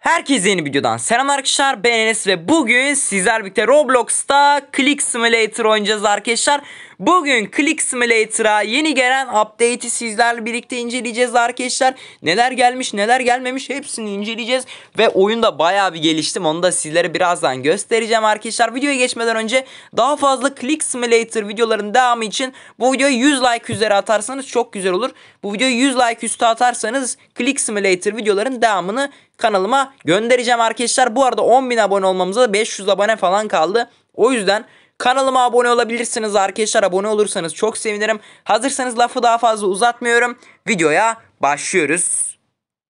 Herkese yeni videodan selam arkadaşlar ben Enes ve bugün sizler birlikte Roblox'ta Click Simulator oynayacağız arkadaşlar Bugün Click Simulator'a yeni gelen update'i sizlerle birlikte inceleyeceğiz arkadaşlar. Neler gelmiş neler gelmemiş hepsini inceleyeceğiz. Ve oyunda baya bir geliştim onu da sizlere birazdan göstereceğim arkadaşlar. Videoya geçmeden önce daha fazla Click Simulator videoların devamı için bu videoyu 100 like üzeri atarsanız çok güzel olur. Bu videoyu 100 like üstü atarsanız Click Simulator videoların devamını kanalıma göndereceğim arkadaşlar. Bu arada 10.000 abone olmamıza 500 abone falan kaldı. O yüzden Kanalıma abone olabilirsiniz arkadaşlar. Abone olursanız çok sevinirim. Hazırsanız lafı daha fazla uzatmıyorum. Videoya başlıyoruz.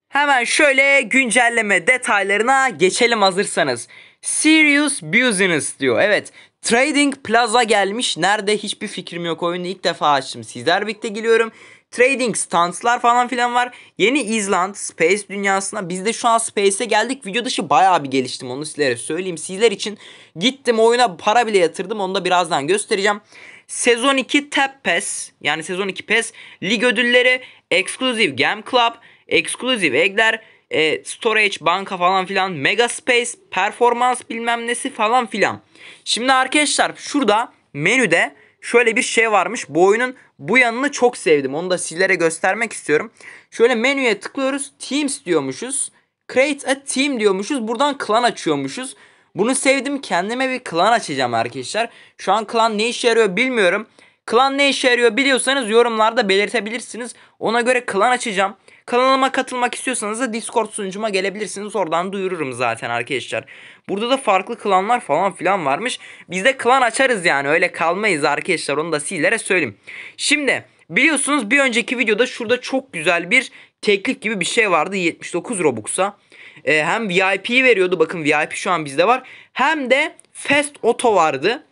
Hemen şöyle güncelleme detaylarına geçelim hazırsanız. Serious Business diyor. Evet Trading Plaza gelmiş. Nerede hiçbir fikrim yok. Oyunu ilk defa açtım. Sizler birlikte geliyorum. Trading stanslar falan filan var. Yeni İzland Space dünyasına biz de şu an Space'e geldik. Video dışı bayağı bir geliştim onu sizlere söyleyeyim. Sizler için gittim oyuna para bile yatırdım. Onu da birazdan göstereceğim. Sezon 2 Tap Pass yani sezon 2 PES lig ödülleri Exclusive Game Club, Exclusive Egg'ler, e, storage, banka falan filan, mega space, performans bilmem nesi falan filan. Şimdi arkadaşlar şurada menüde şöyle bir şey varmış. Bu oyunun bu yanını çok sevdim. Onu da sizlere göstermek istiyorum. Şöyle menüye tıklıyoruz. Teams diyormuşuz. Create a team diyormuşuz. Buradan klan açıyormuşuz. Bunu sevdim. Kendime bir klan açacağım arkadaşlar. Şu an klan ne işe yarıyor bilmiyorum. Klan ne işe yarıyor biliyorsanız yorumlarda belirtebilirsiniz. Ona göre klan açacağım. Kanalıma katılmak istiyorsanız da Discord sunucuma gelebilirsiniz. Oradan duyururum zaten arkadaşlar. Burada da farklı klanlar falan filan varmış. Biz de klan açarız yani. Öyle kalmayız arkadaşlar. Onu da sizlere söyleyeyim. Şimdi biliyorsunuz bir önceki videoda şurada çok güzel bir teklif gibi bir şey vardı. 79 Robux'a. Ee, hem VIP'yi veriyordu. Bakın VIP şu an bizde var. Hem de Fast Auto vardı.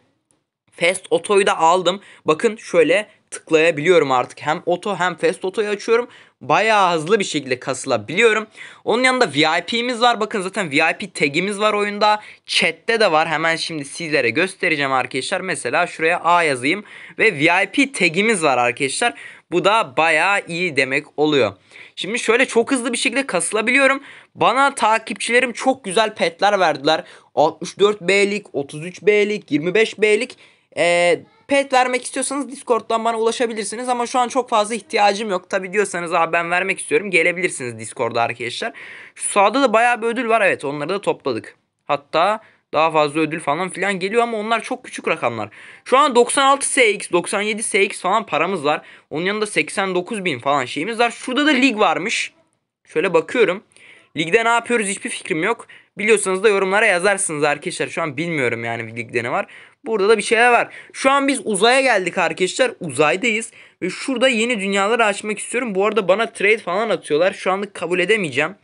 Fast Auto'yu da aldım. Bakın şöyle tıklayabiliyorum artık. Hem Auto hem Fast Auto'yu açıyorum bayağı hızlı bir şekilde kasılabiliyorum. Onun yanında VIP'miz var. Bakın zaten VIP tag'imiz var oyunda. Chat'te de var. Hemen şimdi sizlere göstereceğim arkadaşlar. Mesela şuraya A yazayım ve VIP tag'imiz var arkadaşlar. Bu da bayağı iyi demek oluyor. Şimdi şöyle çok hızlı bir şekilde kasılabiliyorum. Bana takipçilerim çok güzel petler verdiler. 64B'lik, 33B'lik, 25B'lik e, pet vermek istiyorsanız Discord'dan bana ulaşabilirsiniz ama şu an çok fazla ihtiyacım yok. Tabi diyorsanız abi ben vermek istiyorum gelebilirsiniz Discord'a arkadaşlar. Şu sağda da bayağı bir ödül var evet onları da topladık. Hatta daha fazla ödül falan filan geliyor ama onlar çok küçük rakamlar. Şu an 96 CX, 97 CX falan paramız var. Onun yanında 89 bin falan şeyimiz var. Şurada da lig varmış. Şöyle bakıyorum. Ligde ne yapıyoruz hiçbir fikrim yok. Biliyorsanız da yorumlara yazarsınız arkadaşlar. Şu an bilmiyorum yani ligde ne var. Burada da bir şeyler var. Şu an biz uzaya geldik arkadaşlar. Uzaydayız. Ve şurada yeni dünyaları açmak istiyorum. Bu arada bana trade falan atıyorlar. Şu anlık kabul edemeyeceğim.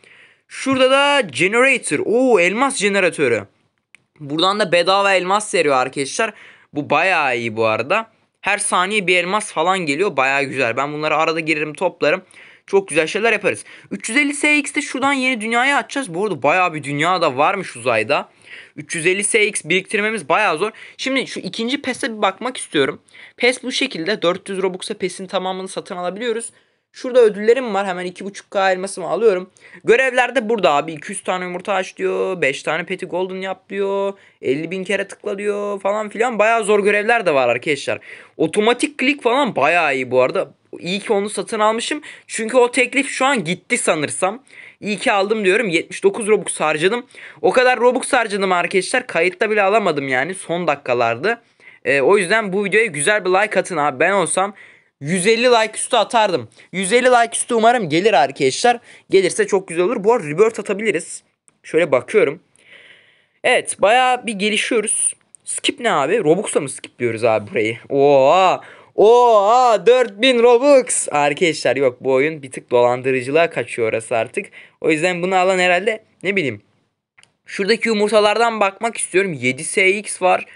Şurada da generator. Oo elmas jeneratörü. Buradan da bedava elmas veriyor arkadaşlar. Bu bayağı iyi bu arada. Her saniye bir elmas falan geliyor. Bayağı güzel. Ben bunları arada girerim toplarım. Çok güzel şeyler yaparız. 350 SX'de şuradan yeni dünyayı açacağız. Bu arada bayağı bir dünya da varmış uzayda. 350 CX biriktirmemiz bayağı zor. Şimdi şu ikinci PES'e bir bakmak istiyorum. PES bu şekilde 400 Robux'a PES'in tamamını satın alabiliyoruz. Şurada ödüllerim var. Hemen 2.5K elmasımı alıyorum. Görevlerde burada abi 200 tane yumurta aç diyor. 5 tane peti golden yap diyor. 50 bin kere tıkla diyor falan filan. Bayağı zor görevler de var arkadaşlar. Otomatik klik falan bayağı iyi bu arada. İyi ki onu satın almışım. Çünkü o teklif şu an gitti sanırsam. İyi ki aldım diyorum. 79 Robux harcadım. O kadar Robux harcadım arkadaşlar. Kayıtta bile alamadım yani. Son dakikalarda. E, o yüzden bu videoya güzel bir like atın abi. Ben olsam 150 like üstü atardım. 150 like üstü umarım gelir arkadaşlar. Gelirse çok güzel olur. Bu arada rebirth atabiliriz. Şöyle bakıyorum. Evet baya bir gelişiyoruz. Skip ne abi? Robux'a mı skipliyoruz abi burayı? Oo! Oha 4000 Robux. Arkadaşlar yok bu oyun bir tık dolandırıcılığa kaçıyor orası artık. O yüzden bunu alan herhalde ne bileyim. Şuradaki yumurtalardan bakmak istiyorum. 7SX var.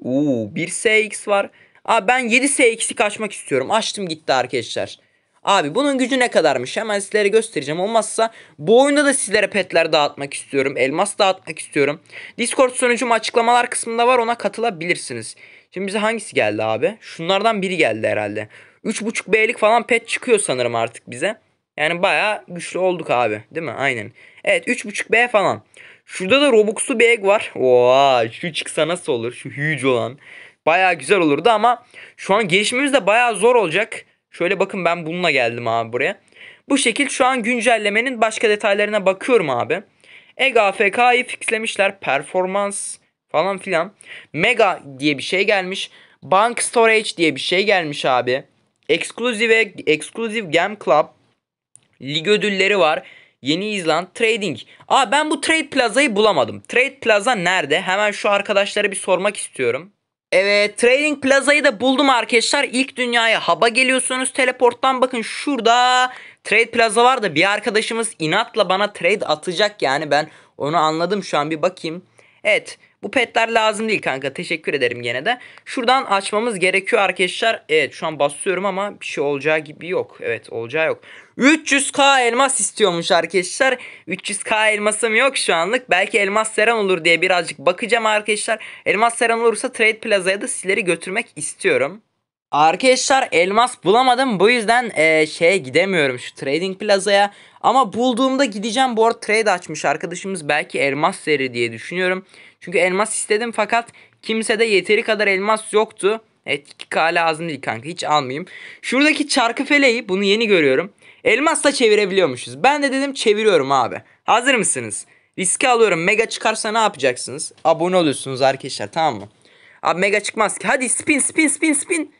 Uuu 1SX var. Aa, ben 7SX'i kaçmak istiyorum. Açtım gitti arkadaşlar. Abi bunun gücü ne kadarmış hemen sizlere göstereceğim. Olmazsa bu oyunda da sizlere petler dağıtmak istiyorum. Elmas dağıtmak istiyorum. Discord sunucum açıklamalar kısmında var ona katılabilirsiniz. Şimdi bize hangisi geldi abi? Şunlardan biri geldi herhalde. 3.5 B'lik falan pet çıkıyor sanırım artık bize. Yani baya güçlü olduk abi. Değil mi? Aynen. Evet 3.5 B falan. Şurada da Robux'lu bag var. Oha şu çıksa nasıl olur? Şu huge olan. Baya güzel olurdu ama şu an gelişmemiz de baya zor olacak. Şöyle bakın ben bununla geldim abi buraya. Bu şekil şu an güncellemenin başka detaylarına bakıyorum abi. Egg AFK'yı fixlemişler. Performans falan filan. Mega diye bir şey gelmiş. Bank Storage diye bir şey gelmiş abi. Exclusive, Exclusive Game Club lig ödülleri var. Yeni İzland Trading. Aa ben bu Trade Plaza'yı bulamadım. Trade Plaza nerede? Hemen şu arkadaşlara bir sormak istiyorum. Evet Trading Plaza'yı da buldum arkadaşlar. İlk dünyaya haba geliyorsunuz teleporttan bakın şurada Trade Plaza var da bir arkadaşımız inatla bana trade atacak yani ben onu anladım şu an bir bakayım. Evet bu petler lazım değil kanka. Teşekkür ederim gene de. Şuradan açmamız gerekiyor arkadaşlar. Evet şu an basıyorum ama bir şey olacağı gibi yok. Evet olacağı yok. 300k elmas istiyormuş arkadaşlar. 300k elmasım yok şu anlık. Belki elmas seren olur diye birazcık bakacağım arkadaşlar. Elmas seren olursa Trade Plaza'ya da sizleri götürmek istiyorum. Arkadaşlar elmas bulamadım bu yüzden e, şeye gidemiyorum şu trading plazaya ama bulduğumda gideceğim board trade açmış arkadaşımız belki elmas seri diye düşünüyorum. Çünkü elmas istedim fakat kimse de yeteri kadar elmas yoktu. Evet 2K lazım değil kanka hiç almayayım. Şuradaki çarkı feleği bunu yeni görüyorum. Elmas da çevirebiliyormuşuz. Ben de dedim çeviriyorum abi. Hazır mısınız? Riski alıyorum. Mega çıkarsa ne yapacaksınız? Abone oluyorsunuz arkadaşlar tamam mı? Abi mega çıkmaz ki. Hadi spin spin spin spin.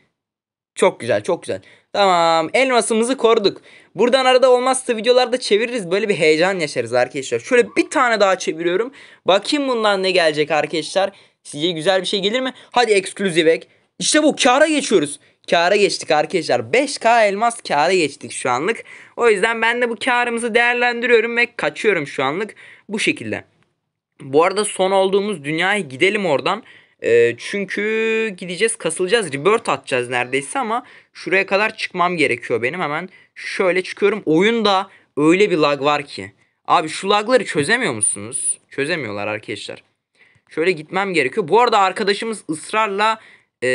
Çok güzel çok güzel. Tamam elmasımızı koruduk. Buradan arada olmazsa videolarda çeviririz. Böyle bir heyecan yaşarız arkadaşlar. Şöyle bir tane daha çeviriyorum. Bakayım bundan ne gelecek arkadaşlar. Sizce güzel bir şey gelir mi? Hadi ekskluziv ek. İşte bu kara geçiyoruz. Kara geçtik arkadaşlar. 5K elmas kara geçtik şu anlık. O yüzden ben de bu kârımızı değerlendiriyorum ve kaçıyorum şu anlık. Bu şekilde. Bu arada son olduğumuz dünyaya gidelim oradan çünkü gideceğiz kasılacağız. Rebirth atacağız neredeyse ama şuraya kadar çıkmam gerekiyor benim. Hemen şöyle çıkıyorum. Oyunda öyle bir lag var ki. Abi şu lagları çözemiyor musunuz? Çözemiyorlar arkadaşlar. Şöyle gitmem gerekiyor. Bu arada arkadaşımız ısrarla e,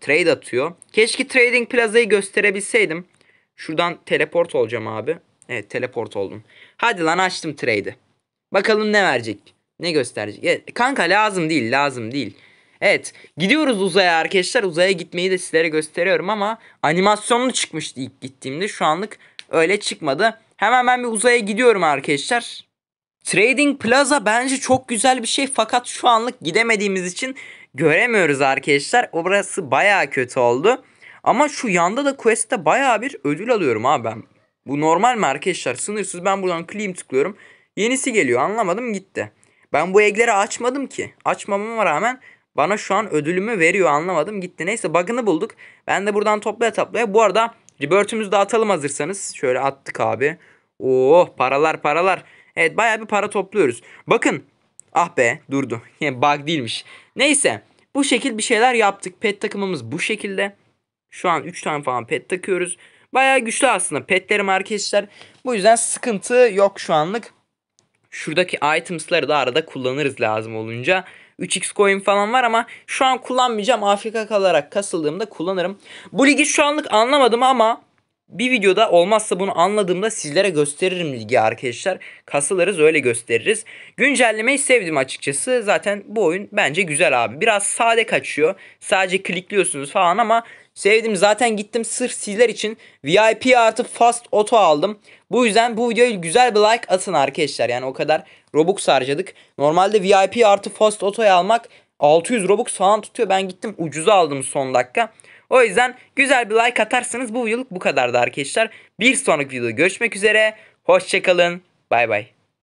trade atıyor. Keşke Trading Plaza'yı gösterebilseydim. Şuradan teleport olacağım abi. Evet teleport oldum. Hadi lan açtım trade'i. Bakalım ne verecek. Ne gösterecek? Ya, kanka lazım değil lazım değil. Evet gidiyoruz uzaya arkadaşlar. Uzaya gitmeyi de sizlere gösteriyorum ama animasyonlu çıkmıştı ilk gittiğimde. Şu anlık öyle çıkmadı. Hemen ben bir uzaya gidiyorum arkadaşlar. Trading Plaza bence çok güzel bir şey fakat şu anlık gidemediğimiz için göremiyoruz arkadaşlar. Orası baya kötü oldu. Ama şu yanda da Quest'te baya bir ödül alıyorum abi ben. Bu normal mi arkadaşlar? Sınırsız ben buradan claim tıklıyorum. Yenisi geliyor anlamadım gitti. Ben bu egleri açmadım ki. Açmamama rağmen bana şu an ödülümü veriyor anlamadım gitti. Neyse bug'ını bulduk. Ben de buradan toplaya toplaya. Bu arada Rebirth'ümüzü de atalım hazırsanız. Şöyle attık abi. Oh paralar paralar. Evet baya bir para topluyoruz. Bakın. Ah be durdu. Yani bug değilmiş. Neyse. Bu şekil bir şeyler yaptık. Pet takımımız bu şekilde. Şu an 3 tane falan pet takıyoruz. Baya güçlü aslında petlerim arkadaşlar. Bu yüzden sıkıntı yok şu anlık. Şuradaki items'ları da arada kullanırız lazım olunca. 3x coin falan var ama şu an kullanmayacağım. Afrika kalarak kasıldığımda kullanırım. Bu ligi şu anlık anlamadım ama bir videoda olmazsa bunu anladığımda sizlere gösteririm ligi arkadaşlar. Kasılarız öyle gösteririz. Güncellemeyi sevdim açıkçası. Zaten bu oyun bence güzel abi. Biraz sade kaçıyor. Sadece klikliyorsunuz falan ama Sevdim zaten gittim sırf sizler için VIP artı fast auto aldım. Bu yüzden bu videoyu güzel bir like atın arkadaşlar. Yani o kadar Robux harcadık. Normalde VIP artı fast auto'yu almak 600 Robux falan tutuyor. Ben gittim ucuza aldım son dakika. O yüzden güzel bir like atarsanız bu videoluk bu kadardı arkadaşlar. Bir sonraki videoda görüşmek üzere. Hoşçakalın. Bay bay.